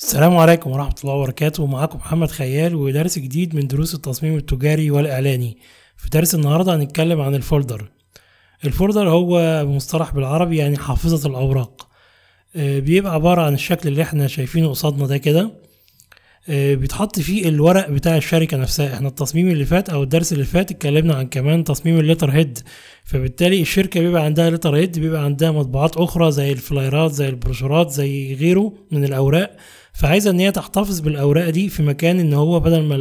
السلام عليكم ورحمة الله وبركاته معاكم محمد خيال ودرس جديد من دروس التصميم التجاري والإعلاني في درس النهاردة هنتكلم عن الفولدر الفولدر هو مصطلح بالعربي يعني حافظة الأوراق آه، بيبقى عبارة عن الشكل اللي احنا شايفينه قصادنا ده كده آه، بيتحط فيه الورق بتاع الشركة نفسها احنا التصميم اللي فات او الدرس اللي فات اتكلمنا عن كمان تصميم الليتر هيد فبالتالي الشركة بيبقى عندها ليتر هيد بيبقى عندها مطبوعات اخرى زي الفلايرات زي البروشورات زي غيره من الاوراق فعايزه ان هي تحتفظ بالاوراق دي في مكان ان هو بدل ما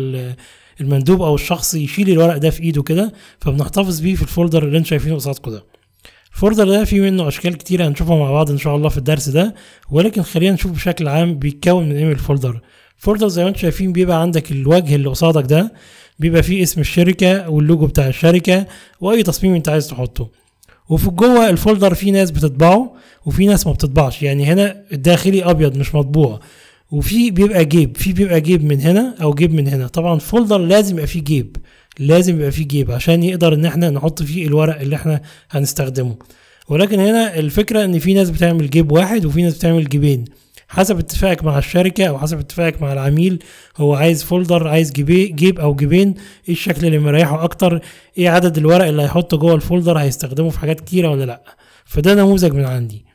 المندوب او الشخص يشيل الورق ده في ايده كده فبنحتفظ بيه في الفولدر اللي انتم شايفينه قصادكم ده الفولدر ده فيه منه اشكال كتير هنشوفها مع بعض ان شاء الله في الدرس ده ولكن خلينا نشوف بشكل عام بيتكون من ايه الفولدر الفولدر زي ما انتم شايفين بيبقى عندك الوجه اللي قصادك ده بيبقى فيه اسم الشركه واللوجو بتاع الشركه واي تصميم انت عايز تحطه وفي جوه الفولدر في ناس بتطبعه وفي ناس ما بتطبعش يعني هنا الداخلي ابيض مش مطبوع وفي بيبقى جيب في بيبقى جيب من هنا او جيب من هنا طبعا فولدر لازم يبقى فيه جيب لازم يبقى فيه جيب عشان يقدر ان احنا نحط فيه الورق اللي احنا هنستخدمه ولكن هنا الفكره ان في ناس بتعمل جيب واحد وفي ناس بتعمل جيبين حسب اتفاقك مع الشركه او حسب اتفاقك مع العميل هو عايز فولدر عايز جيب او جيبين ايه الشكل اللي مريحه اكتر ايه عدد الورق اللي هيحطه جوه الفولدر هيستخدمه في حاجات كتيره ولا لا فده نموذج من عندي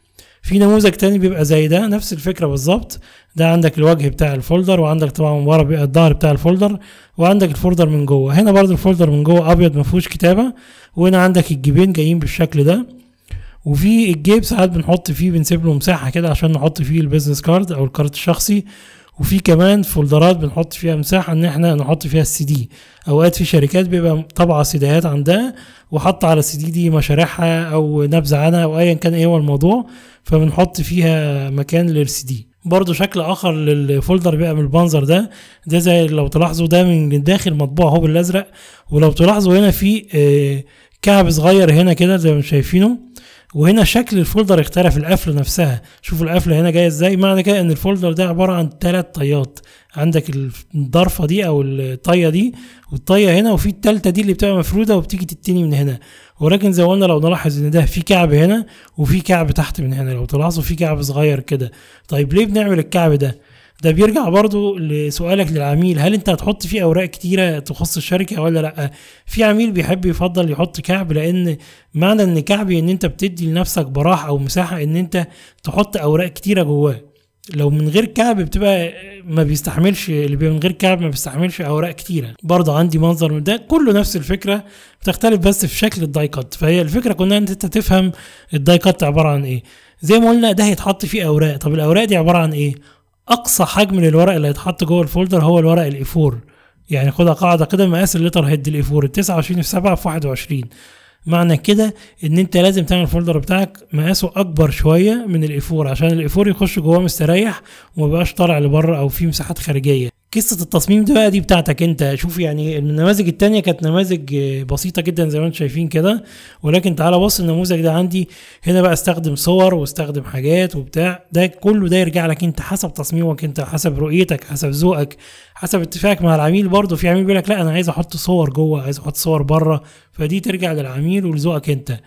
في نموذج تاني بيبقى زي ده نفس الفكره بالظبط ده عندك الوجه بتاع الفولدر وعندك طبعا من ورا بيبقى الظهر بتاع الفولدر وعندك الفولدر من جوه هنا برضو الفولدر من جوه ابيض ما فيهوش كتابه وهنا عندك الجيبين جايين بالشكل ده وفي الجيب ساعات بنحط فيه بنسيب له مساحه كده عشان نحط فيه البيزنس كارد او الكارت الشخصي وفي كمان فولدرات بنحط فيها مساحه ان احنا نحط فيها السي دي اوقات في شركات بيبقى طابعه سيديات عندها وحط على السي دي دي مشاريعها او نبذه عنها او ايا كان ايه هو الموضوع فبنحط فيها مكان للسي دي برضه شكل اخر للفولدر بقى من البنزر ده ده زي لو تلاحظوا ده من الداخل مطبوع اهو بالازرق ولو تلاحظوا هنا في آه، كعب صغير هنا كده زي ما شايفينه وهنا شكل الفولدر اختلف القفله نفسها شوفوا القفله هنا جايه ازاي معنى كده ان الفولدر ده عباره عن ثلاث طيات عندك الضرفه دي او الطيه دي والطيه هنا وفي الثالثه دي اللي بتبقى مفروده وبتيجي تتني من هنا ولكن زي ما قلنا لو نلاحظ ان ده في كعب هنا وفي كعب تحت من هنا لو تلاحظوا في كعب صغير كده طيب ليه بنعمل الكعب ده ده بيرجع برضو لسؤالك للعميل هل انت هتحط فيه اوراق كتيره تخص الشركه ولا لا في عميل بيحب يفضل يحط كعب لان معنى ان كعب ان انت بتدي لنفسك براح او مساحه ان انت تحط اوراق كتيره جواه لو من غير كعب بتبقى ما بيستحملش اللي من غير كعب ما بيستحملش اوراق كتيره برضه عندي منظر من ده كله نفس الفكره بتختلف بس في شكل الداي فهي الفكره كلها ان انت تفهم الداي عباره عن ايه زي ما قلنا ده هيتحط فيه اوراق طب الاوراق دي عباره عن ايه اقصى حجم للورق اللي هيتحط جوه الفولدر هو الورق الاي 4 يعني خدها قاعده كده مقاس الليتر هيد الاي 4 29 في 7 في 21 معنى كده ان انت لازم تعمل الفولدر بتاعك مقاسه اكبر شويه من الاي 4 عشان الاي 4 يخش جواه مستريح وما بقاش طالع لبره او في مساحات خارجيه قصه التصميم ده بقى دي بتاعتك انت شوف يعني النماذج التانية كانت نماذج آه، بسيطه جدا زي ما انتم شايفين كده ولكن تعالى بص النموذج ده عندي هنا بقى استخدم صور واستخدم حاجات وبتاع ده كله ده يرجع لك انت حسب تصميمك انت حسب رؤيتك حسب ذوقك حسب اتفاقك مع العميل برضه في عميل بيقول لك لا انا عايز احط صور جوه عايز احط صور بره فدي ترجع للعميل ولذوقك انت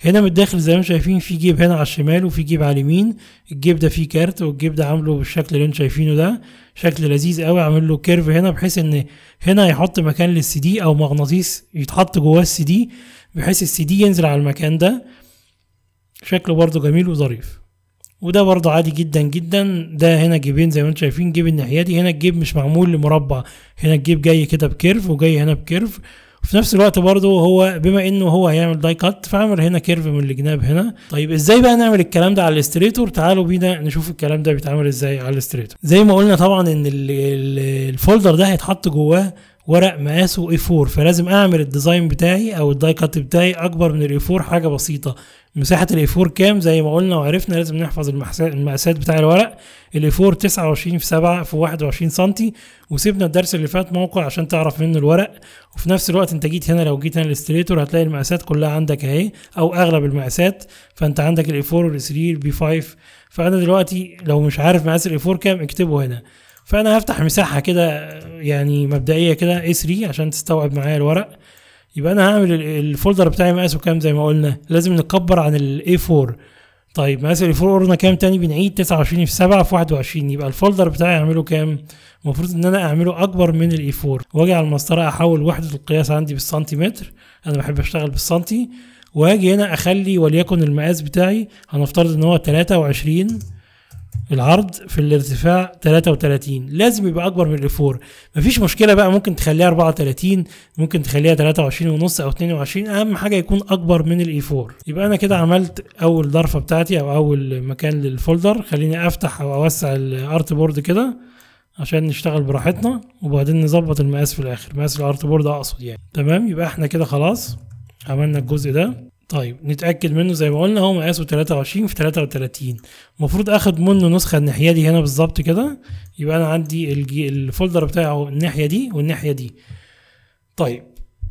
هنا من الداخل زي ما شايفين في جيب هنا على الشمال وفي جيب على اليمين الجيب ده فيه كارت والجيب ده عامله بالشكل اللي انتم شايفينه ده شكل لذيذ قوي عامل له كيرف هنا بحيث ان هنا يحط مكان للسي دي او مغناطيس يتحط جواه السي دي بحيث السي دي ينزل على المكان ده شكله برضه جميل وظريف وده برضه عادي جدا جدا ده هنا جيبين زي ما انتم شايفين جيب الناحيه دي هنا الجيب مش معمول لمربع هنا الجيب جاي كده بكيرف وجاي هنا بكيرف وفي نفس الوقت برضه هو بما انه هو هيعمل داي كات فعمل هنا كيرف من الجناب هنا طيب ازاي بقى نعمل الكلام ده على الاستريتور تعالوا بينا نشوف الكلام ده بيتعمل ازاي على الاستريتور زي ما قلنا طبعا ان الفولدر ده هيتحط جواه ورق مقاسه A4 فلازم اعمل الديزاين بتاعي او الداي كات بتاعي اكبر من A4 حاجه بسيطه مساحه A4 كام زي ما قلنا وعرفنا لازم نحفظ المقاسات بتاع الورق A4 29 في 7 في 21 سم وسيبنا الدرس اللي فات موقع عشان تعرف منه الورق وفي نفس الوقت انت جيت هنا لو جيت هنا الاستريتور هتلاقي المقاسات كلها عندك اهي او اغلب المقاسات فانت عندك A4 وال3 b 5 فانا دلوقتي لو مش عارف مقاس A4 كام اكتبه هنا فانا هفتح مساحه كده يعني مبدئيه كده اي 3 عشان تستوعب معايا الورق يبقى انا هعمل الفولدر بتاعي مقاسه كام زي ما قلنا لازم نكبر عن الاي 4 طيب مقاس الاي 4 قلنا كام تاني بنعيد 29 في 7 في 21 يبقى الفولدر بتاعي اعمله كام المفروض ان انا اعمله اكبر من الاي 4 واجي على المسطره احول وحده القياس عندي بالسنتيمتر انا بحب اشتغل بالسنتي واجي هنا اخلي وليكن المقاس بتاعي هنفترض ان هو 23 العرض في الارتفاع 33 لازم يبقى اكبر من الفور مفيش مشكله بقى ممكن تخليها 34 ممكن تخليها 23 ونص او 22 اهم حاجه يكون اكبر من الاي 4 يبقى انا كده عملت اول ضرفه بتاعتي او اول مكان للفولدر خليني افتح او اوسع الارت بورد كده عشان نشتغل براحتنا وبعدين نظبط المقاس في الاخر مقاس الارت بورد اقصد يعني تمام يبقى احنا كده خلاص عملنا الجزء ده طيب نتاكد منه زي ما قلنا هو مقاسه 23 في 33 المفروض اخد منه نسخه الناحيه دي هنا بالظبط كده يبقى انا عندي الفولدر بتاعه الناحيه دي والناحيه دي طيب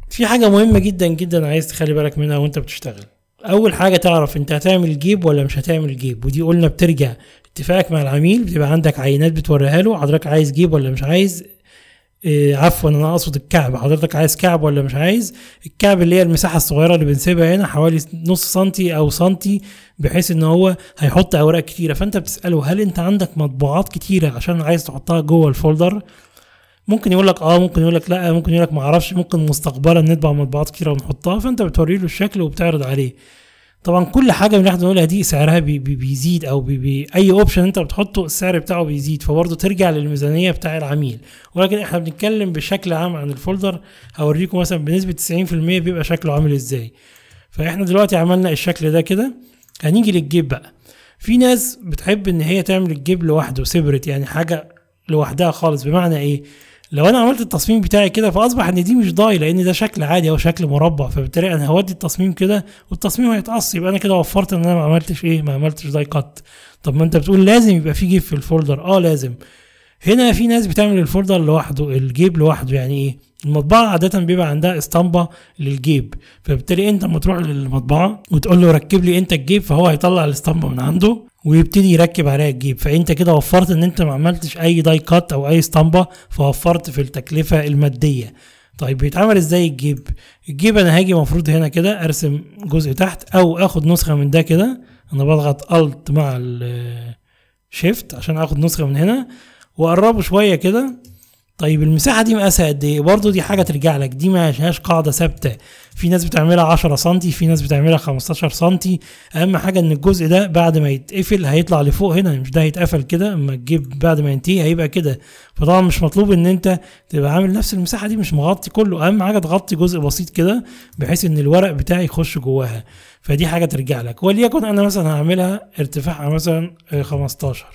في حاجه مهمه جدا جدا عايز تخلي بالك منها وانت بتشتغل اول حاجه تعرف انت هتعمل جيب ولا مش هتعمل جيب ودي قلنا بترجع اتفاقك مع العميل بتبقى عندك عينات بتوريها له حضرتك عايز جيب ولا مش عايز إيه عفوا انا اقصد الكعب حضرتك عايز كعب ولا مش عايز الكعب اللي هي المساحه الصغيره اللي بنسيبها هنا حوالي نص سنتي او سنتي بحيث ان هو هيحط اوراق كتيره فانت بتساله هل انت عندك مطبوعات كتيره عشان عايز تحطها جوه الفولدر ممكن يقول لك اه ممكن يقول لك لا ممكن يقول لك ما اعرفش ممكن مستقبلا نطبع مطبوعات كتيره ونحطها فانت بتوري له الشكل وبتعرض عليه طبعا كل حاجه من اللي احنا بنقولها دي سعرها بي بي بيزيد او بي بي اي اوبشن انت بتحطه السعر بتاعه بيزيد فبرضه ترجع للميزانيه بتاع العميل ولكن احنا بنتكلم بشكل عام عن الفولدر هوريكم مثلا بنسبه 90% بيبقى شكله عامل ازاي فاحنا دلوقتي عملنا الشكل ده كده هنيجي للجيب بقى في ناس بتحب ان هي تعمل الجيب لوحده سيبريت يعني حاجه لوحدها خالص بمعنى ايه لو انا عملت التصميم بتاعي كده فاصبح ان دي مش ضاي لان ده شكل عادي او شكل مربع فبالتالي انا هودي التصميم كده والتصميم هيتقص يبقى انا كده وفرت ان انا ما عملتش ايه ما عملتش داي كات طب ما انت بتقول لازم يبقى في جيب في الفولدر اه لازم هنا في ناس بتعمل الفولدر لوحده الجيب لوحده يعني ايه المطبعه عاده بيبقى عندها اسطمبه للجيب فبالتالي انت لما تروح للمطبعه وتقول له ركب لي انت الجيب فهو هيطلع الاسطمبه من عنده ويبتدي يركب عليها الجيب فانت كده وفرت ان انت ما عملتش اي داي كات او اي اسطمبه فوفرت في التكلفه الماديه طيب بيتعمل ازاي الجيب الجيب انا هاجي المفروض هنا كده ارسم جزء تحت او اخد نسخه من ده كده انا بضغط الت مع الشيفت عشان اخد نسخه من هنا واقربه شويه كده طيب المساحه دي مقاسها قد ايه برضو دي حاجه ترجع لك دي ما قاعده ثابته في ناس بتعملها 10 سم في ناس بتعملها 15 سم اهم حاجه ان الجزء ده بعد ما يتقفل هيطلع لفوق هنا مش ده هيتقفل كده اما تجيب بعد ما ينتهي هيبقى كده فطبعا مش مطلوب ان انت تبقى عامل نفس المساحه دي مش مغطي كله اهم حاجه تغطي جزء بسيط كده بحيث ان الورق بتاعي يخش جواها فدي حاجه ترجع لك وليكن انا مثلا هعملها ارتفاعها مثلا 15 آه،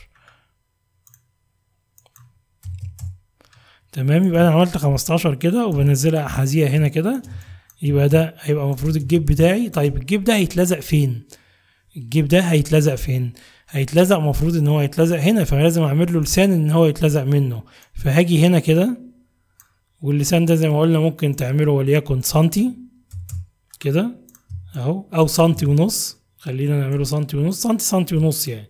تمام يبقى انا عملت 15 كده وبنزلها احذيه هنا كده يبقى ده هيبقى المفروض الجيب بتاعي طيب الجيب ده هيتلزق فين الجيب ده هيتلزق فين هيتلزق المفروض ان هو هيتلزق هنا فلازم اعمل له لسان ان هو يتلزق منه فهاجي هنا كده واللسان ده زي ما قلنا ممكن تعمله وليكن سنتي كده اهو او سنتي ونص خلينا نعمله سنتي ونص سنتي سنتي ونص يعني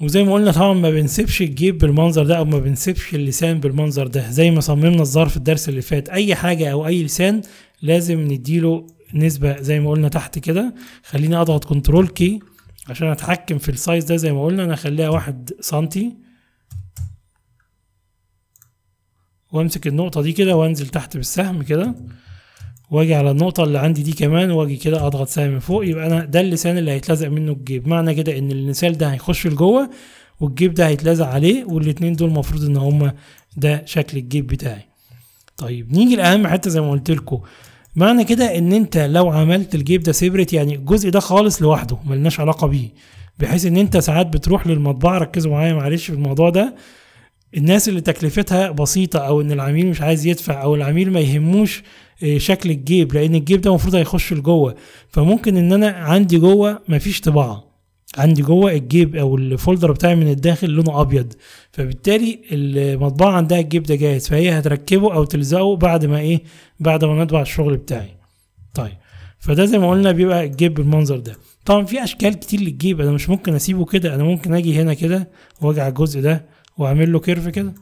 وزي ما قلنا طبعا ما بنسيبش الجيب بالمنظر ده او ما بنسيبش اللسان بالمنظر ده زي ما صممنا الظرف في الدرس اللي فات اي حاجه او اي لسان لازم نديله نسبه زي ما قلنا تحت كده خليني اضغط كنترول كي عشان اتحكم في السايز ده زي ما قلنا انا اخليها واحد سنتي وامسك النقطه دي كده وانزل تحت بالسهم كده واجي على النقطه اللي عندي دي كمان واجي كده اضغط سهم من فوق يبقى انا ده اللسان اللي هيتلزق منه الجيب معنى كده ان اللسان ده هيخش لجوه والجيب ده هيتلزق عليه والاثنين دول المفروض ان هما ده شكل الجيب بتاعي طيب نيجي لاهم حته زي ما قلت لكم معنى كده ان انت لو عملت الجيب ده سيبريت يعني الجزء ده خالص لوحده ملناش علاقه بيه بحيث ان انت ساعات بتروح للمطبعه ركزوا معايا معلش في الموضوع ده الناس اللي تكلفتها بسيطه او ان العميل مش عايز يدفع او العميل ما يهموش آه، شكل الجيب لان الجيب ده المفروض هيخش لجوه فممكن ان انا عندي جوه مفيش طباعه عندي جوه الجيب او الفولدر بتاعي من الداخل لونه ابيض فبالتالي المطبعه عندها الجيب ده جاهز فهي هتركبه او تلزقه بعد ما ايه بعد ما نطبع الشغل بتاعي طيب فده زي ما قلنا بيبقى الجيب بالمنظر ده طبعا في اشكال كتير للجيب انا مش ممكن اسيبه كده انا ممكن اجي هنا كده واجع الجزء ده واعمل له كيرف كده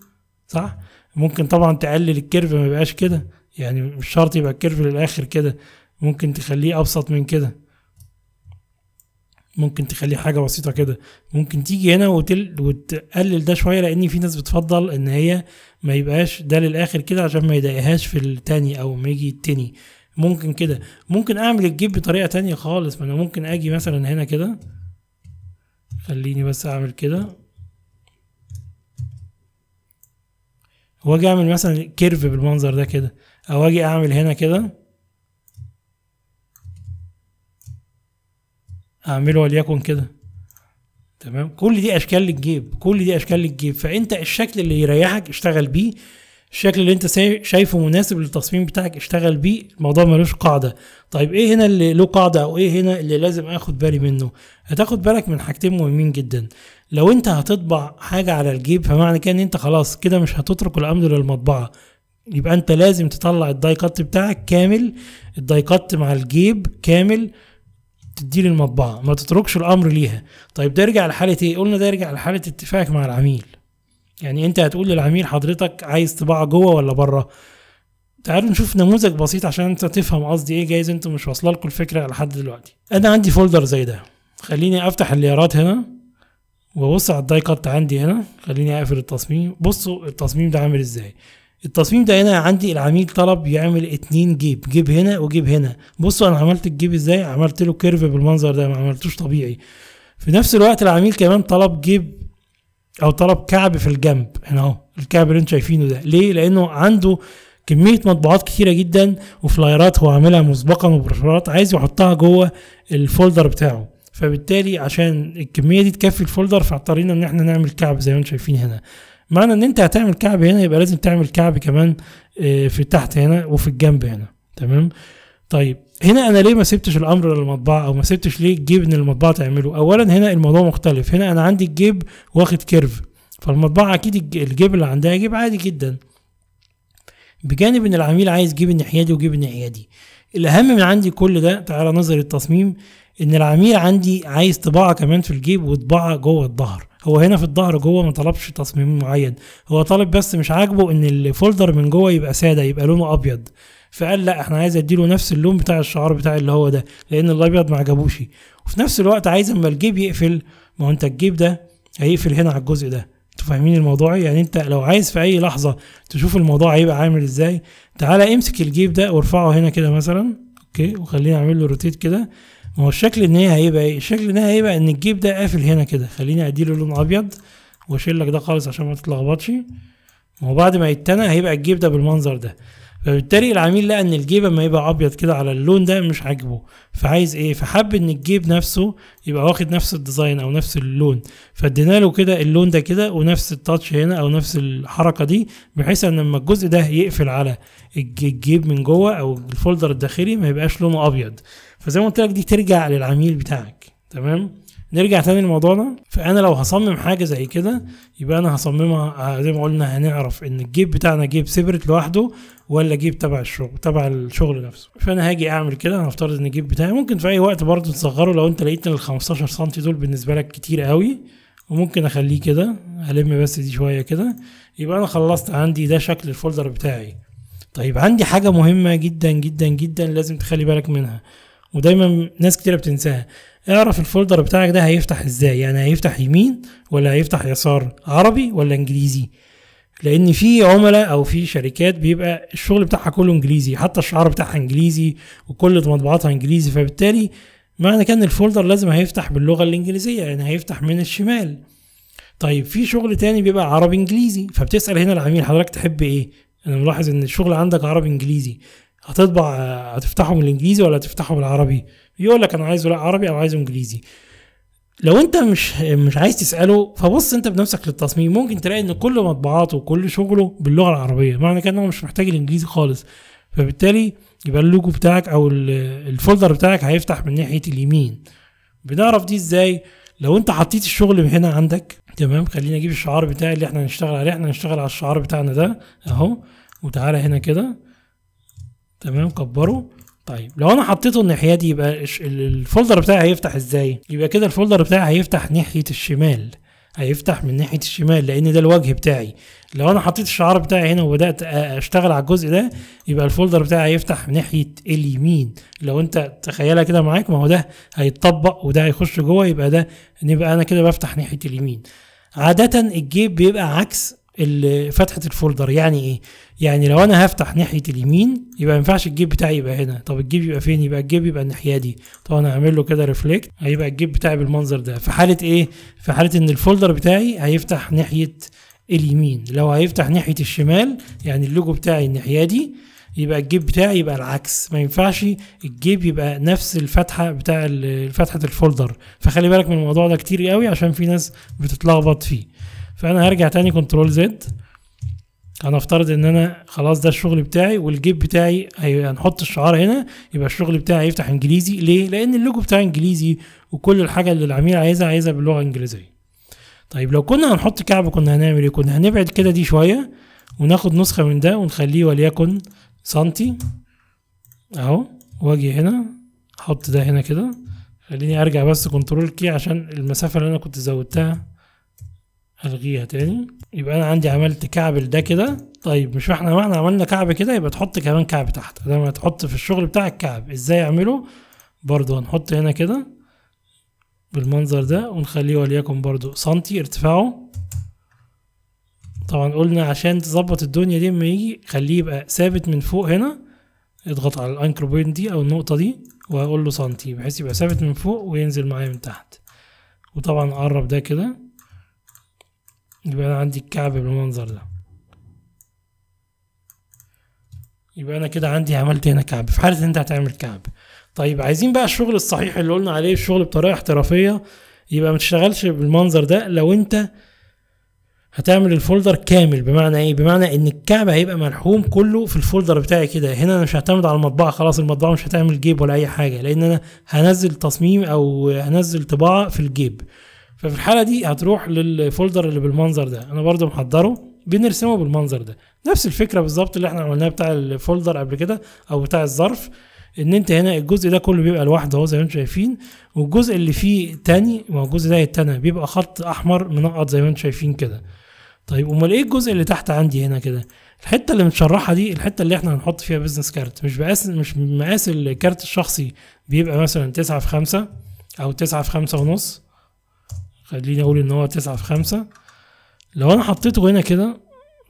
صح ممكن طبعا تقلل الكيرف ما يبقاش كده يعني مش شرط يبقى الكيرف للاخر كده ممكن تخليه ابسط من كده ممكن تخليه حاجه بسيطه كده ممكن تيجي هنا وتل... وتقلل ده شويه لان في ناس بتفضل ان هي ما يبقاش ده للاخر كده عشان ما يضايقهاش في التاني او ما يجي التاني ممكن كده ممكن اعمل الجيب بطريقه تانية خالص ما انا ممكن اجي مثلا هنا كده خليني بس اعمل كده واجي اعمل مثلا كيرف بالمنظر ده كده او اجي اعمل هنا كده اعمله وليكن كده تمام كل دي اشكال للجيب كل دي اشكال للجيب فانت الشكل اللي يريحك اشتغل بيه الشكل اللي انت شايفه مناسب للتصميم بتاعك اشتغل بيه الموضوع ملوش قاعده طيب ايه هنا اللي له قاعده او ايه هنا اللي لازم اخد بالي منه هتاخد بالك من حاجتين مهمين جدا لو انت هتطبع حاجه على الجيب فمعنى كده ان انت خلاص كده مش هتترك الامر للمطبعه يبقى انت لازم تطلع الداي كات بتاعك كامل الداي كات مع الجيب كامل تديه للمطبعه ما تتركش الامر ليها طيب ده يرجع لحاله ايه قلنا ده يرجع لحاله اتفاقك مع العميل يعني انت هتقول للعميل حضرتك عايز طباعه جوه ولا بره تعالوا نشوف نموذج بسيط عشان انت تفهم قصدي ايه جايز انتوا مش واصله لكم الفكره لحد دلوقتي انا عندي فولدر زي ده خليني افتح الليارات هنا وابص على الداي كات عندي هنا خليني اقفل التصميم بصوا التصميم ده عامل ازاي التصميم ده هنا عندي العميل طلب يعمل اتنين جيب جيب هنا وجيب هنا بصوا انا عملت الجيب ازاي عملت له كيرف بالمنظر ده ما عملتوش طبيعي في نفس الوقت العميل كمان طلب جيب او طلب كعب في الجنب هنا اهو الكعب اللي انتم شايفينه ده ليه لانه عنده كميه مطبوعات كتيره جدا وفلايرات هو عاملها مسبقا وبروشورات عايز يحطها جوه الفولدر بتاعه فبالتالي عشان الكميه دي تكفي الفولدر فاضطرينا ان احنا نعمل كعب زي ما انتم شايفين هنا معنى ان انت هتعمل كعب هنا يبقى لازم تعمل كعب كمان آه، في تحت هنا وفي الجنب هنا تمام طيب هنا انا ليه ما سبتش الامر للمطبعه او ما سبتش ليه الجيب ان المطبعه تعمله اولا هنا الموضوع مختلف هنا انا عندي الجيب واخد كيرف فالمطبعه اكيد الجيب اللي عندها جيب عادي جدا بجانب ان العميل عايز جيب الناحيه دي وجيب الناحيه دي الاهم من عندي كل ده تعالى نظر التصميم ان العميل عندي عايز طباعه كمان في الجيب وطباعه جوه الظهر هو هنا في الظهر جوه ما طلبش تصميم معين هو طالب بس مش عاجبه ان الفولدر من جوه يبقى ساده يبقى لونه ابيض فقال لا احنا عايز اديله نفس اللون بتاع الشعار بتاع اللي هو ده لان الابيض ما عجبوش وفي نفس الوقت عايز اما الجيب يقفل ما هو انت الجيب ده هيقفل هنا على الجزء ده انتوا فاهمين الموضوع إيه؟ يعني انت لو عايز في اي لحظه تشوف الموضوع هيبقى عامل ازاي تعالى امسك الجيب ده وارفعه هنا كده مثلا اوكي وخليني اعمل له روتيت كده ما هو الشكل النهائي هيبقى ايه الشكل النهائي هيبقى ان الجيب ده قافل هنا كده خليني اديله لون ابيض واشيل لك ده خالص عشان ما تتلخبطش وبعد ما يتنى هيبقى الجيب ده بالمنظر ده فبالتالي العميل لقى ان الجيب اما يبقى ابيض كده على اللون ده مش عاجبه فعايز ايه فحب ان الجيب نفسه يبقى واخد نفس الديزاين او نفس اللون فادينا له كده اللون ده كده ونفس التاتش هنا او نفس الحركه دي بحيث ان لما الجزء ده يقفل على الجيب من جوه او الفولدر الداخلي ما يبقاش لونه ابيض فزي ما قلت لك دي ترجع للعميل بتاعك تمام نرجع تاني للموضوع ده فانا لو هصمم حاجه زي كده يبقى انا هصممها آه، زي ما قلنا هنعرف ان الجيب بتاعنا جيب سيبرت لوحده ولا جيب تبع الشغل تبع الشغل نفسه فانا هاجي اعمل كده هنفترض ان الجيب بتاعي ممكن في اي وقت برضه تصغره لو انت لقيت ان ال 15 سم دول بالنسبه لك كتير قوي وممكن اخليه كده الم بس دي شويه كده يبقى انا خلصت عندي ده شكل الفولدر بتاعي طيب عندي حاجه مهمه جدا جدا جدا لازم تخلي بالك منها ودايما ناس كتير بتنساها اعرف الفولدر بتاعك ده هيفتح ازاي يعني هيفتح يمين ولا هيفتح يسار عربي ولا انجليزي لان في عملاء او في شركات بيبقى الشغل بتاعها كله انجليزي حتى الشعار بتاعها انجليزي وكل مطبوعاتها انجليزي فبالتالي معنى كان الفولدر لازم هيفتح باللغه الانجليزيه يعني هيفتح من الشمال طيب في شغل تاني بيبقى عربي انجليزي فبتسال هنا العميل حضرتك تحب ايه انا ملاحظ ان الشغل عندك عربي انجليزي هتطبع هتفتحه بالانجليزي ولا هتفتحه بالعربي يقول لك انا عايزه لا عربي او عايزه انجليزي لو انت مش مش عايز تساله فبص انت بنفسك للتصميم ممكن تلاقي ان كل مطبعاته وكل شغله باللغه العربيه معنى كده ان هو مش محتاج الانجليزي خالص فبالتالي يبقى اللوجو بتاعك او الفولدر بتاعك هيفتح من ناحيه اليمين بنعرف دي ازاي لو انت حطيت الشغل هنا عندك تمام خلينا اجيب الشعار بتاعي اللي احنا هنشتغل عليه احنا هنشتغل على الشعار بتاعنا ده اهو وتعالى هنا كده تمام كبره طيب لو انا حطيته الناحيه دي يبقى الفولدر بتاعي هيفتح ازاي يبقى كده الفولدر بتاعي هيفتح ناحيه الشمال هيفتح من ناحيه الشمال لان ده الوجه بتاعي لو انا حطيت الشعار بتاعي هنا وبدات اشتغل على الجزء ده يبقى الفولدر بتاعي هيفتح من ناحيه اليمين لو انت تخيلها كده معاك ما هو ده هيتطبق وده هيخش جوه يبقى ده نبقى انا كده بفتح ناحيه اليمين عاده الجيب بيبقى عكس فتحه الفولدر يعني ايه يعني لو انا هفتح ناحيه اليمين يبقى ما ينفعش الجيب بتاعي يبقى هنا طب الجيب يبقى فين يبقى الجيب يبقى الناحيه دي طب انا هعمل له كده ريفلكت هيبقى الجيب بتاعي بالمنظر ده في حاله ايه في حاله ان الفولدر بتاعي هيفتح ناحيه اليمين لو هيفتح ناحيه الشمال يعني اللوجو بتاعي الناحيه دي يبقى الجيب بتاعي يبقى العكس ما ينفعش الجيب يبقى نفس الفتحه بتاع فتحه الفولدر فخلي بالك من الموضوع ده كتير قوي عشان في ناس بتتلخبط فيه فانا هرجع تاني كنترول زد هنفترض ان انا خلاص ده الشغل بتاعي والجيب بتاعي هنحط الشعار هنا يبقى الشغل بتاعي يفتح انجليزي ليه لان اللوجو بتاعي انجليزي وكل الحاجه اللي العميل عايزها عايزها باللغه الانجليزيه طيب لو كنا هنحط كعب كنا هنعمل ايه كنا هنبعد كده دي شويه وناخد نسخه من ده ونخليه وليكن سنتي اهو واجي هنا احط ده هنا كده خليني ارجع بس كنترول كي عشان المسافه اللي انا كنت زودتها الغيها تاني يبقى انا عندي عملت كعب لده كده طيب مش احنا احنا عملنا كعب كده يبقى تحط كمان كعب تحت لما تحط في الشغل بتاعك كعب ازاي اعمله برضو هنحط هنا كده بالمنظر ده ونخليه وليكن برضو سنتي ارتفاعه طبعا قلنا عشان تظبط الدنيا دي لما يجي خليه يبقى ثابت من فوق هنا اضغط على الانكر بوينت دي او النقطة دي وهقول له سنتي بحيث يبقى ثابت من فوق وينزل معايا من تحت وطبعا اقرب ده كده يبقى انا عندي الكعب بالمنظر ده يبقى انا كده عندي عملت هنا كعب في حاله ان انت هتعمل كعب طيب عايزين بقى الشغل الصحيح اللي قلنا عليه الشغل بطريقه احترافيه يبقى ما تشتغلش بالمنظر ده لو انت هتعمل الفولدر كامل بمعنى ايه بمعنى ان الكعب هيبقى ملحوم كله في الفولدر بتاعي كده هنا انا مش هعتمد على المطبعه خلاص المطبعه مش هتعمل جيب ولا اي حاجه لان انا هنزل تصميم او هنزل طباعه في الجيب ففي الحاله دي هتروح للفولدر اللي بالمنظر ده انا برضو محضره بنرسمه بالمنظر ده نفس الفكره بالظبط اللي احنا عملناها بتاع الفولدر قبل كده او بتاع الظرف ان انت هنا الجزء ده كله بيبقى لوحده اهو زي ما انتم شايفين والجزء اللي فيه تاني ما هو الجزء ده التاني بيبقى خط احمر منقط زي ما انتم شايفين كده طيب امال ايه الجزء اللي تحت عندي هنا كده الحته اللي متشرحه دي الحته اللي احنا هنحط فيها بزنس كارت مش بقاس مش مقاس الكارت الشخصي بيبقى مثلا 9 في 5 او 9 في 5 ونص خليني اقول ان هو تسعة في خمسة لو انا حطيته هنا كده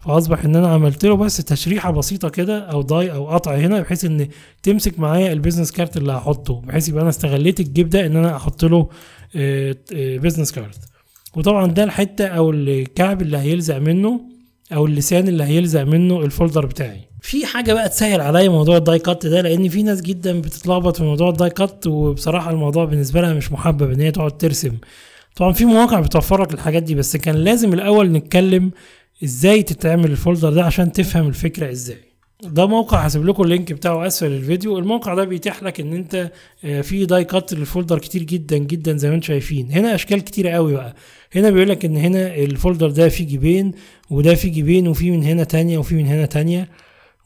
فاصبح ان انا عملت له بس تشريحه بسيطه كده او ضاي او قطع هنا بحيث ان تمسك معايا البيزنس كارت اللي هحطه بحيث يبقى انا استغليت الجيب ده ان انا احط له بيزنس آه، كارت آه، وطبعا ده الحته او الكعب اللي هيلزق منه او اللسان اللي هيلزق منه الفولدر بتاعي في حاجه بقى تسهل عليا موضوع الداي كات ده لان في ناس جدا بتتلخبط في موضوع الداي كات وبصراحه الموضوع بالنسبه لها مش محبب ان هي تقعد ترسم طبعا في مواقع بتوفر لك الحاجات دي بس كان لازم الاول نتكلم ازاي تتعمل الفولدر ده عشان تفهم الفكره ازاي ده موقع هسيب لكم اللينك بتاعه اسفل الفيديو الموقع ده بيتيح لك ان انت آه، في داي كات للفولدر كتير جدا جدا زي ما انتم شايفين هنا اشكال كتيره قوي بقى هنا بيقول لك ان هنا الفولدر ده فيه جيبين وده فيه جيبين وفي من هنا تانية وفي من هنا تانية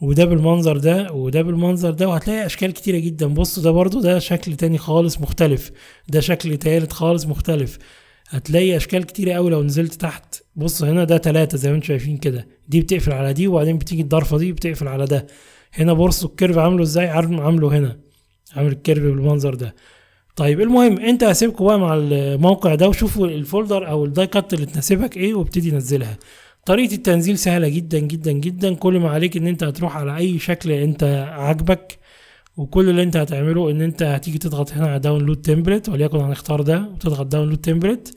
وده بالمنظر ده وده بالمنظر ده وهتلاقي اشكال كتيره جدا بصوا ده برضو ده شكل تاني خالص مختلف ده شكل تالت خالص مختلف هتلاقي اشكال كتيره قوي لو نزلت تحت بص هنا ده تلاتة زي ما انتم شايفين كده دي بتقفل على دي وبعدين بتيجي الضرفه دي بتقفل على ده هنا بصوا الكيرف عامله ازاي عامله هنا عامل الكيرف بالمنظر ده طيب المهم انت هسيبكم بقى مع الموقع ده وشوفوا الفولدر او الداي كات اللي تناسبك ايه وابتدي نزلها طريقه التنزيل سهله جدا جدا جدا كل ما عليك ان انت هتروح على اي شكل انت عاجبك وكل اللي انت هتعمله ان انت هتيجي تضغط هنا على داونلود تمبلت وليكن هنختار ده وتضغط داونلود تمبلت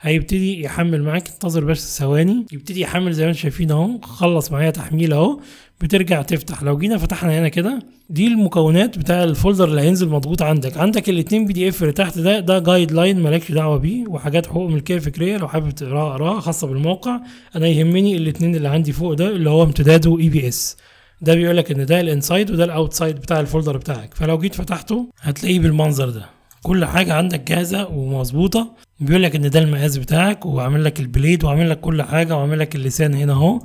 هيبتدي يحمل معاك انتظر بس ثواني يبتدي يحمل زي ما انتم شايفين اهو خلص معايا تحميل اهو بترجع تفتح لو جينا فتحنا هنا كده دي المكونات بتاع الفولدر اللي هينزل مضغوط عندك عندك الاثنين بي دي اف اللي تحت ده ده جايد لاين مالكش دعوه بيه وحاجات حقوق ملكيه فكريه لو حابب تقراها اقراها خاصه بالموقع انا يهمني الاثنين اللي عندي فوق ده اللي هو امتداده اي بي e اس ده بيقول لك ان ده الانسايد وده الاوتسايد بتاع الفولدر بتاعك فلو جيت فتحته هتلاقيه بالمنظر ده كل حاجه عندك جاهزه ومظبوطه بيقول لك ان ده المقاس بتاعك وعامل لك البليد وعامل لك كل حاجه وعامل لك اللسان هنا اهو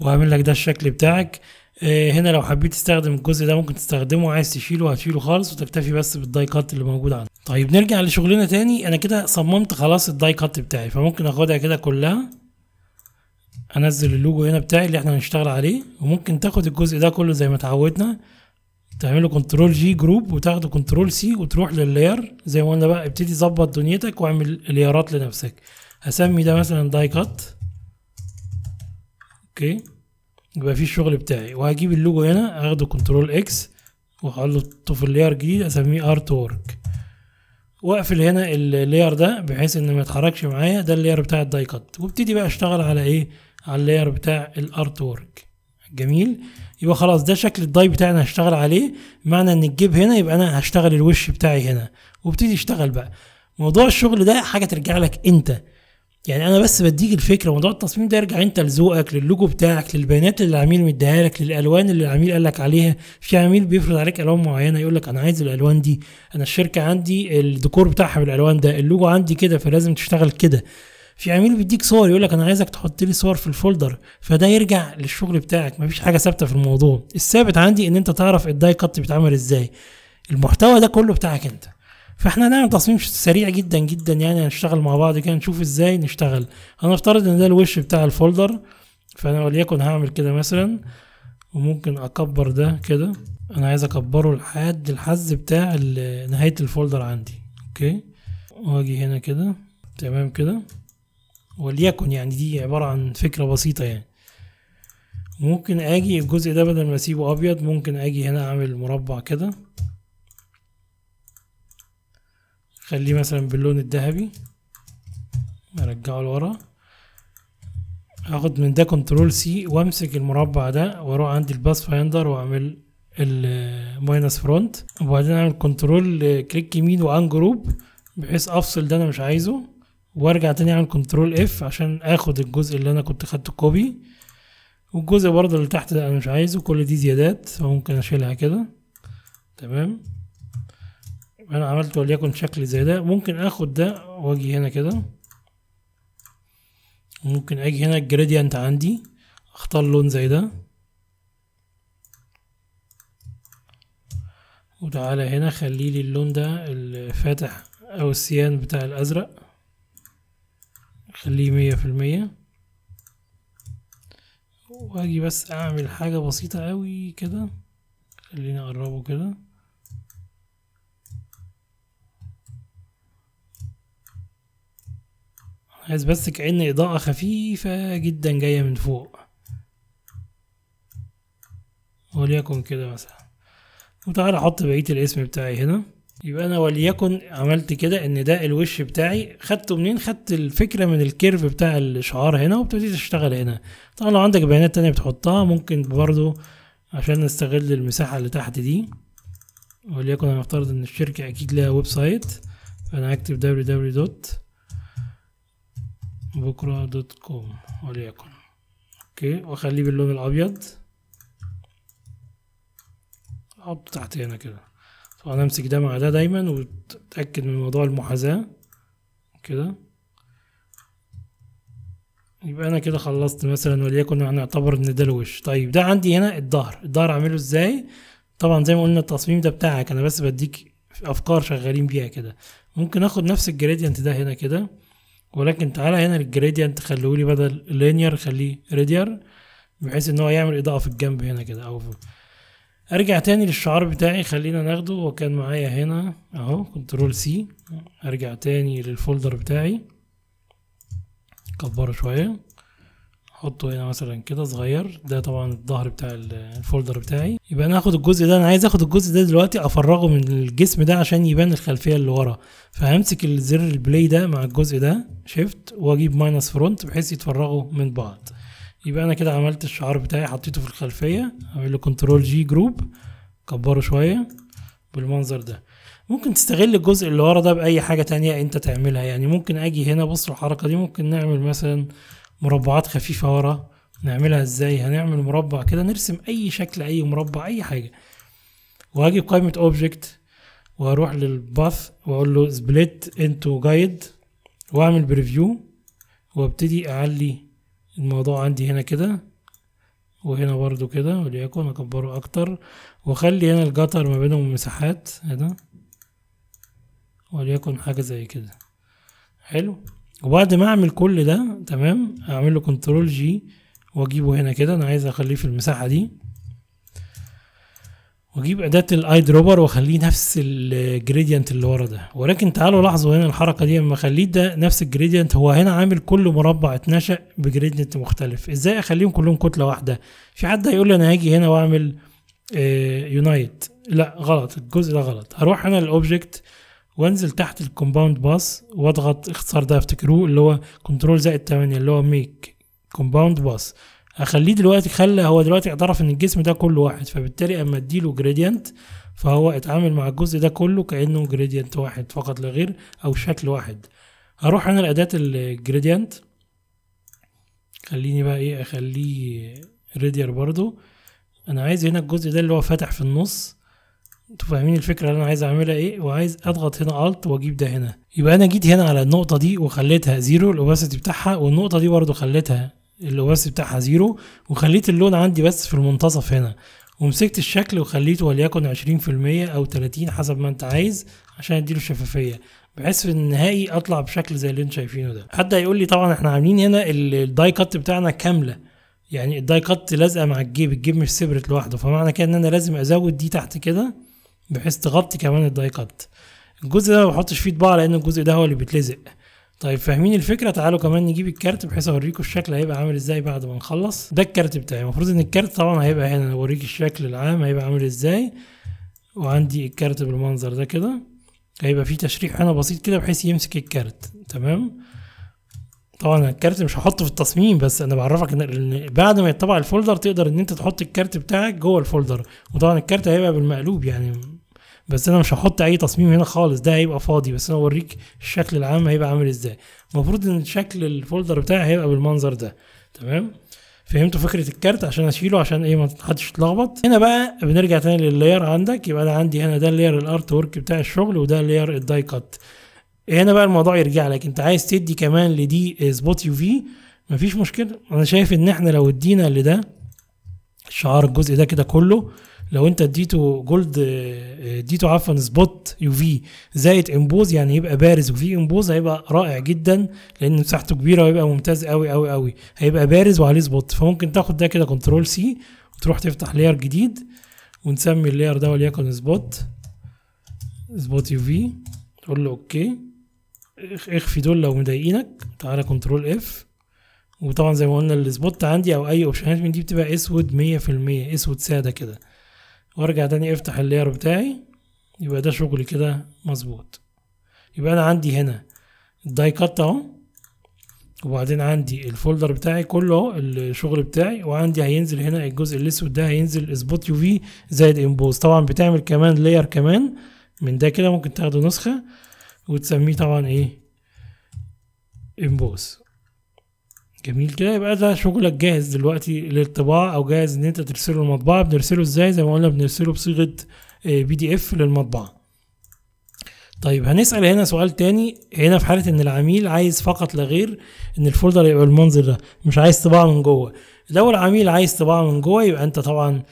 وعامل لك ده الشكل بتاعك آه، هنا لو حبيت تستخدم الجزء ده ممكن تستخدمه عايز تشيله هتشيله خالص وتكتفي بس بالداي كات اللي موجود عندك طيب نرجع لشغلنا تاني انا كده صممت خلاص الداي كات بتاعي فممكن اخدها كده كلها انزل اللوجو هنا بتاعي اللي احنا هنشتغل عليه وممكن تاخد الجزء ده كله زي ما اتعودنا تعمله كنترول جي جروب وتاخده كنترول سي وتروح لللاير زي ما قلنا بقى ابتدي ظبط دنيتك واعمل ليارات لنفسك هسمي ده مثلا داي كات اوكي يبقى في الشغل بتاعي وهجيب اللوجو هنا اخده كنترول اكس واحطه في اللاير جديد اسميه ارت وورك واقفل هنا اللاير ده بحيث ان ما يتحركش معايا ده اللاير بتاع الداي كات وابتدي بقى اشتغل على ايه على اللاير بتاع الارت وورك جميل يبقى خلاص ده شكل الداي بتاعي انا هشتغل عليه معنى ان الجيب هنا يبقى انا هشتغل الوش بتاعي هنا وابتدي اشتغل بقى موضوع الشغل ده حاجه ترجع لك انت يعني انا بس بديك الفكره موضوع التصميم ده يرجع انت لذوقك للوجو بتاعك للبيانات اللي العميل مديها لك للالوان اللي العميل قال لك عليها في عميل بيفرض عليك الوان معينه يقول لك انا عايز الالوان دي انا الشركه عندي الديكور بتاعها بالالوان ده اللوجو عندي كده فلازم تشتغل كده في عميل بيديك صور يقول لك انا عايزك تحط لي صور في الفولدر فده يرجع للشغل بتاعك مفيش حاجه ثابته في الموضوع الثابت عندي ان انت تعرف الداي كات بيتعمل ازاي المحتوى ده كله بتاعك انت فاحنا هنعمل تصميم سريع جدا جدا يعني هنشتغل مع بعض كده نشوف ازاي نشتغل هنفترض ان ده الوش بتاع الفولدر فانا وليكن هعمل كده مثلا وممكن اكبر ده كده انا عايز اكبره لحد الحز بتاع نهايه الفولدر عندي اوكي واجي هنا كده تمام كده وليكن يعني دي عبارة عن فكرة بسيطة يعني ممكن اجي الجزء ده بدل ما اسيبه ابيض ممكن اجي هنا اعمل مربع كده خليه مثلا باللون الذهبي ارجعه لورا هاخد من ده كنترول سي وامسك المربع ده واروح عند الباس فايندر واعمل الماينس فرونت وبعدين اعمل كنترول كليك يمين وان جروب بحيث افصل ده انا مش عايزه وارجع تاني اعمل كنترول اف عشان اخد الجزء اللي انا كنت خدته كوبي والجزء برضه اللي تحت ده انا مش عايزه كل دي زيادات فممكن اشيلها كده تمام انا عملت وليكن شكل زي ده ممكن اخد ده واجي هنا كده ممكن اجي هنا الجريديانت عندي اختار لون زي ده وتعالى هنا خليلي اللون ده الفاتح او السيان بتاع الازرق خليه مية في المية وهاجي بس اعمل حاجة بسيطة اوي كده خليني اقربه كده عايز بس كأن اضاءة خفيفة جدا جاية من فوق وليكن كده مثلا وتعالى احط بقية الاسم بتاعي هنا يبقى انا وليكن عملت كده ان ده الوش بتاعي خدته منين خدت الفكره من الكيرف بتاع الشعار هنا وابتديت اشتغل هنا طبعا لو عندك بيانات تانية بتحطها ممكن برضو عشان نستغل المساحه اللي تحت دي وليكن هنفترض ان الشركه اكيد لها ويب سايت فانا هكتب www.bukra.com وليكن اوكي واخليه باللون الابيض احطه تحت هنا كده طبعا امسك ده مع ده دايما وتتأكد من موضوع المحاذاة كده يبقى انا كده خلصت مثلا وليكن هنعتبر ان ده الوش طيب ده عندي هنا الظهر الظهر اعمله ازاي طبعا زي ما قلنا التصميم ده بتاعك انا بس بديك افكار شغالين بيها كده ممكن اخد نفس الجريدينت ده هنا كده ولكن تعالى هنا الجريدينت خليه لي بدل لينير خليه ريدير بحيث ان هو يعمل اضاءه في الجنب هنا كده او في ارجع تاني للشعار بتاعي خلينا ناخده هو كان معايا هنا اهو كنترول سي ارجع تاني للفولدر بتاعي كبره شويه احطه هنا مثلا كده صغير ده طبعا الظهر بتاع الفولدر بتاعي يبقى انا هاخد الجزء ده انا عايز اخد الجزء ده دلوقتي افرغه من الجسم ده عشان يبان الخلفيه اللي ورا فهمسك الزر البلاي ده مع الجزء ده شيفت واجيب ماينس فرونت بحيث يتفرغوا من بعض يبقى انا كده عملت الشعار بتاعي حطيته في الخلفيه اعمل له كنترول جي جروب كبره شويه بالمنظر ده ممكن تستغل الجزء اللي ورا ده باي حاجه تانية انت تعملها يعني ممكن اجي هنا بص الحركه دي ممكن نعمل مثلا مربعات خفيفه ورا نعملها ازاي هنعمل مربع كده نرسم اي شكل اي مربع اي حاجه واجي بقائمه اوبجكت واروح للباث واقول له سبليت انتو جايد واعمل بريفيو وابتدي اعلي الموضوع عندي هنا كده وهنا برضو كده وليكن اكبره اكتر وخلي هنا الجتر ما بينهم مساحات هنا وليكن حاجه زي كده حلو وبعد ما اعمل كل ده تمام اعمل له كنترول جي واجيبه هنا كده انا عايز اخليه في المساحه دي واجيب اداه الاي دروبر واخليه نفس الجريدينت اللي ورا ده ولكن تعالوا لاحظوا هنا الحركه دي لما اخليه ده نفس الجريدينت هو هنا عامل كل مربع اتنشا بجريدينت مختلف ازاي اخليهم كلهم كتله واحده في حد هيقول لي انا هاجي هنا واعمل يونايت آه، لا غلط الجزء ده غلط هروح هنا للاوبجكت وانزل تحت الكومباوند باس واضغط اختصار ده افتكروه اللي هو كنترول زائد 8 اللي هو ميك كومباوند باس اخليه دلوقتي خلى هو دلوقتي اعترف ان الجسم ده كله واحد فبالتالي اما اديله جريدينت فهو اتعامل مع الجزء ده كله كانه جريدينت واحد فقط لا غير او شكل واحد هروح انا لاداه الجريدينت خليني بقى ايه اخليه ريدير برضو انا عايز هنا الجزء ده اللي هو فتح في النص انتوا فاهمين الفكره اللي انا عايز اعملها ايه وعايز اضغط هنا الت واجيب ده هنا يبقى انا جيت هنا على النقطه دي وخليتها زيرو الاوباسيتي بتاعها والنقطه دي برضو خليتها الاوباسيتي بتاعها زيرو وخليت اللون عندي بس في المنتصف هنا ومسكت الشكل وخليته وليكن عشرين في المية أو تلاتين حسب ما أنت عايز عشان أديله شفافية بحيث في النهائي أطلع بشكل زي اللي انتم شايفينه ده حد هيقول لي طبعا إحنا عاملين هنا الداي كات بتاعنا كاملة يعني الداي كات لازقة مع الجيب الجيب مش سبرت لوحده فمعنى كده إن أنا لازم أزود دي تحت كده بحيث تغطي كمان الداي كات الجزء ده ما بحطش فيه طباعة لأن الجزء ده هو اللي بيتلزق طيب فاهمين الفكره تعالوا كمان نجيب الكارت بحيث اوريكم الشكل هيبقى عامل ازاي بعد ما نخلص ده الكارت بتاعي المفروض ان الكارت طبعا هيبقى هنا اوريك الشكل العام هيبقى عامل ازاي وعندي الكارت بالمنظر ده كده هيبقى فيه تشريح هنا بسيط كده بحيث يمسك الكارت تمام طبعا الكارت مش هحطه في التصميم بس انا بعرفك ان بعد ما يتطبع الفولدر تقدر ان انت تحط الكارت بتاعك جوه الفولدر وطبعا الكارت هيبقى بالمقلوب يعني بس انا مش هحط اي تصميم هنا خالص ده هيبقى فاضي بس انا اوريك الشكل العام هيبقى عامل ازاي المفروض ان شكل الفولدر بتاعي هيبقى بالمنظر ده تمام فهمتوا فكره الكارت عشان اشيله عشان ايه ما حدش يتلخبط هنا بقى بنرجع تاني لللاير عندك يبقى انا عندي هنا ده اللاير الارت ورك بتاع الشغل وده اللاير الداي كات هنا بقى الموضوع يرجع لك انت عايز تدي كمان لدي سبوت يو في مفيش مشكله انا شايف ان احنا لو ادينا لده شعار الجزء ده كده كله لو انت اديته جولد اديته عفوا سبوت يو في زائد امبوز يعني يبقى بارز وفي امبوز هيبقى رائع جدا لان مساحته كبيره ويبقى ممتاز قوي قوي قوي هيبقى بارز وعليه سبوت فممكن تاخد ده كده كنترول سي وتروح تفتح لاير جديد ونسمي اللاير ده وليكن سبوت سبوت يو في تقول له اوكي اخفي دول لو مضايقينك تعالى كنترول اف وطبعا زي ما قلنا السبوت عندي او اي اوبشنات من دي بتبقى اسود 100% اسود ساده كده وارجع تاني افتح اللاير بتاعي يبقى ده شغل كده مظبوط يبقى انا عندي هنا الداي كات اهو وبعدين عندي الفولدر بتاعي كله الشغل بتاعي وعندي هينزل هنا الجزء الاسود ده هينزل سبوت يو في زائد امبوز طبعا بتعمل كمان لاير كمان من ده كده ممكن تاخده نسخه وتسميه طبعا ايه امبوز جميل كده طيب، يبقى ده شغلك جاهز دلوقتي للطباعه او جاهز ان انت ترسله للمطبعة بنرسله ازاي زي ما قلنا بنرسله بصيغه بي دي اف للمطبعه طيب هنسال هنا سؤال تاني هنا في حاله ان العميل عايز فقط لا غير ان الفولدر يبقى المنظر ده مش عايز طباعه من جوه لو العميل عايز طباعه من جوه يبقى انت طبعا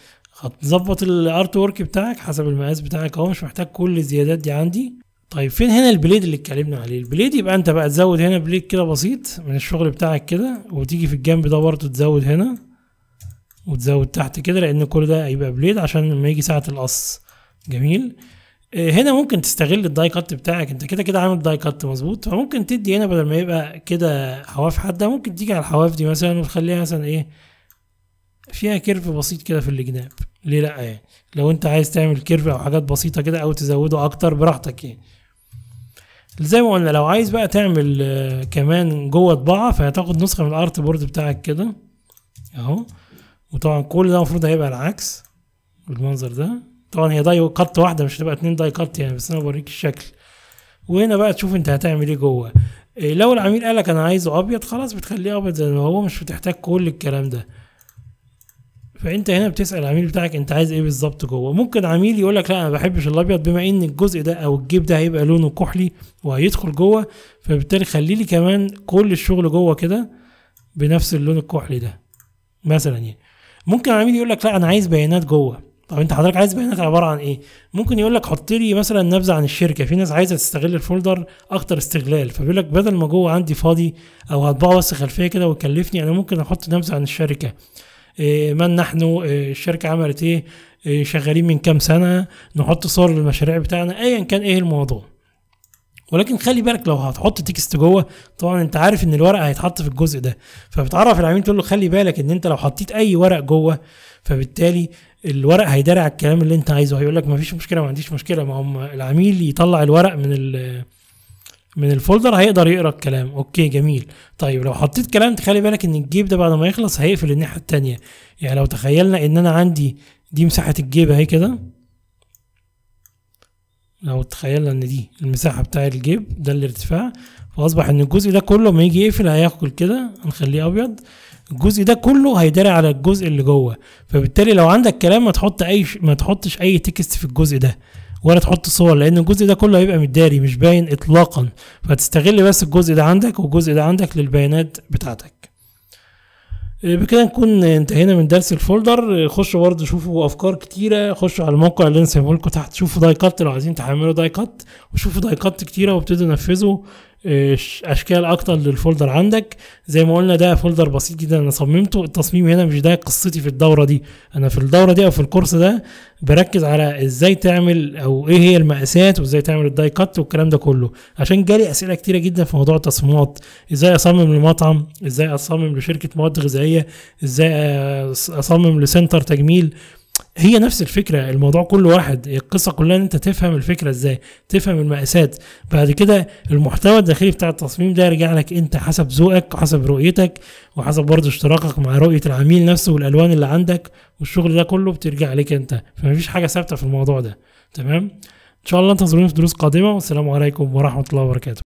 هتظبط الارت وورك بتاعك حسب المقاس بتاعك اهو مش محتاج كل الزيادات دي عندي طيب فين هنا البليد اللي اتكلمنا عليه البليد يبقى انت بقى تزود هنا بليد كده بسيط من الشغل بتاعك كده وتيجي في الجنب ده برضه تزود هنا وتزود تحت كده لان كل ده هيبقى بليد عشان لما يجي ساعه القص جميل آه، هنا ممكن تستغل الداي كات بتاعك انت كده كده عامل داي كات مظبوط فممكن تدي هنا بدل ما يبقى كده حواف حاده ممكن تيجي على الحواف دي مثلا وتخليها مثلا ايه فيها كيرف بسيط كده في الجناب ليه لا يعني لو انت عايز تعمل كيرف او حاجات بسيطه كده او تزوده اكتر براحتك يعني زي ما قلنا لو عايز بقى تعمل آه، كمان جوه طباعه فهتاخد نسخه من الارت بورد بتاعك كده اهو وطبعا كل ده المفروض هيبقى العكس بالمنظر ده طبعا هي داي قط واحده مش هتبقى اتنين داي قط يعني بس انا بوريك الشكل وهنا بقى تشوف انت هتعمل ايه جوه إيه، لو العميل قالك انا عايزه ابيض خلاص بتخليه ابيض زي ما هو مش بتحتاج كل الكلام ده فانت هنا بتسال العميل بتاعك انت عايز ايه بالظبط جوه ممكن عميل يقول لك لا انا ما بحبش الابيض بما ان الجزء ده او الجيب ده هيبقى لونه كحلي وهيدخل جوه فبالتالي خلي لي كمان كل الشغل جوه كده بنفس اللون الكحلي ده مثلا يعني ممكن عميل يقول لك لا انا عايز بيانات جوه طب انت حضرتك عايز بيانات عباره عن ايه ممكن يقول لك حط لي مثلا نبذه عن الشركه في ناس عايزه تستغل الفولدر اكتر استغلال فبيقول لك بدل ما جوه عندي فاضي او هطبعه بس خلفيه كده ويكلفني انا ممكن احط نبذه عن الشركه إيه، من نحن الشركه إيه، عملت إيه،, ايه شغالين من كام سنه نحط صور للمشاريع بتاعنا ايا كان ايه الموضوع ولكن خلي بالك لو هتحط تكست جوه طبعا انت عارف ان الورق هيتحط في الجزء ده فبتعرف العميل تقول له خلي بالك ان انت لو حطيت اي ورق جوه فبالتالي الورق هيداري على الكلام اللي انت عايزه هيقول لك مفيش مشكله ما عنديش مشكله ما هم العميل يطلع الورق من ال من الفولدر هيقدر يقرا الكلام اوكي جميل طيب لو حطيت كلام تخلي بالك ان الجيب ده بعد ما يخلص هيقفل الناحيه التانية يعني لو تخيلنا ان انا عندي دي مساحه الجيب اهي كده لو تخيلنا ان دي المساحه بتاع الجيب ده الارتفاع فاصبح ان الجزء ده كله لما يجي يقفل هياكل كده هنخليه ابيض الجزء ده كله هيداري على الجزء اللي جوه فبالتالي لو عندك كلام ما تحط اي ش... ما تحطش اي تكست في الجزء ده ولا تحط صور لان الجزء ده كله هيبقى متداري مش باين اطلاقا فتستغل بس الجزء ده عندك والجزء ده عندك للبيانات بتاعتك آه، بكده نكون انتهينا من درس الفولدر آه، خشوا برضه شوفوا افكار كتيره خشوا على الموقع اللي انا سايبه لكم تحت شوفوا دايكات لو عايزين تحملوا دايكات وشوفوا دايكات كتيره وابتدوا نفذوا اشكال اكتر للفولدر عندك زي ما قلنا ده فولدر بسيط جدا انا صممته التصميم هنا مش ده قصتي في الدوره دي انا في الدوره دي او في الكورس ده بركز على ازاي تعمل او ايه هي المقاسات وازاي تعمل الداي كات والكلام ده كله عشان جالي اسئله كتيره جدا في موضوع التصميمات ازاي اصمم لمطعم ازاي اصمم لشركه مواد غذائيه ازاي اصمم لسنتر تجميل هي نفس الفكره الموضوع كله واحد القصه كلها ان انت تفهم الفكره ازاي تفهم المقاسات بعد كده المحتوى الداخلي بتاع التصميم ده يرجع لك انت حسب ذوقك وحسب رؤيتك وحسب برضه اشتراكك مع رؤيه العميل نفسه والالوان اللي عندك والشغل ده كله بترجع لك انت فمفيش حاجه ثابته في الموضوع ده تمام ان شاء الله انتظرونا في دروس قادمه والسلام عليكم ورحمه الله وبركاته